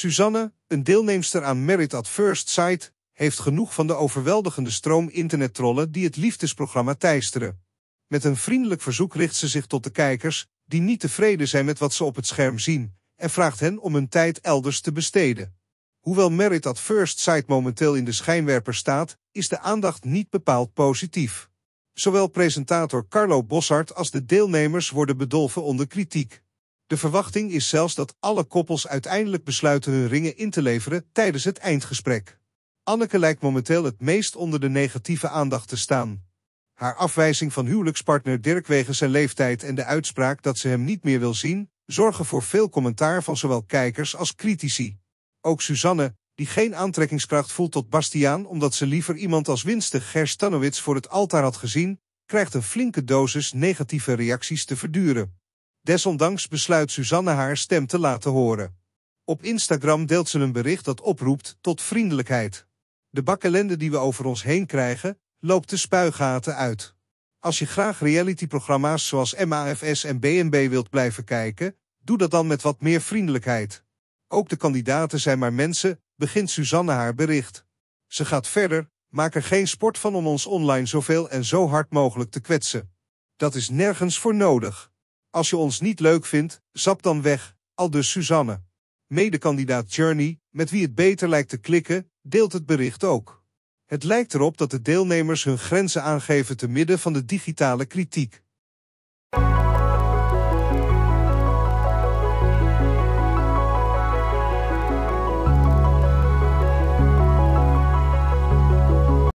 Suzanne, een deelnemster aan Merit at First Sight, heeft genoeg van de overweldigende stroom internettrollen die het liefdesprogramma teisteren. Met een vriendelijk verzoek richt ze zich tot de kijkers, die niet tevreden zijn met wat ze op het scherm zien, en vraagt hen om hun tijd elders te besteden. Hoewel Merit at First Sight momenteel in de schijnwerper staat, is de aandacht niet bepaald positief. Zowel presentator Carlo Bossart als de deelnemers worden bedolven onder kritiek. De verwachting is zelfs dat alle koppels uiteindelijk besluiten hun ringen in te leveren tijdens het eindgesprek. Anneke lijkt momenteel het meest onder de negatieve aandacht te staan. Haar afwijzing van huwelijkspartner Dirk wegens zijn leeftijd en de uitspraak dat ze hem niet meer wil zien, zorgen voor veel commentaar van zowel kijkers als critici. Ook Suzanne, die geen aantrekkingskracht voelt tot Bastiaan omdat ze liever iemand als Winstig Gerstanowits voor het altaar had gezien, krijgt een flinke dosis negatieve reacties te verduren. Desondanks besluit Suzanne haar stem te laten horen. Op Instagram deelt ze een bericht dat oproept tot vriendelijkheid. De bakkelende die we over ons heen krijgen, loopt de spuigaten uit. Als je graag realityprogramma's zoals MAFS en BNB wilt blijven kijken, doe dat dan met wat meer vriendelijkheid. Ook de kandidaten zijn maar mensen, begint Suzanne haar bericht. Ze gaat verder, maak er geen sport van om ons online zoveel en zo hard mogelijk te kwetsen. Dat is nergens voor nodig. Als je ons niet leuk vindt, zap dan weg, al dus Suzanne. Medekandidaat Journey, met wie het beter lijkt te klikken, deelt het bericht ook. Het lijkt erop dat de deelnemers hun grenzen aangeven te midden van de digitale kritiek.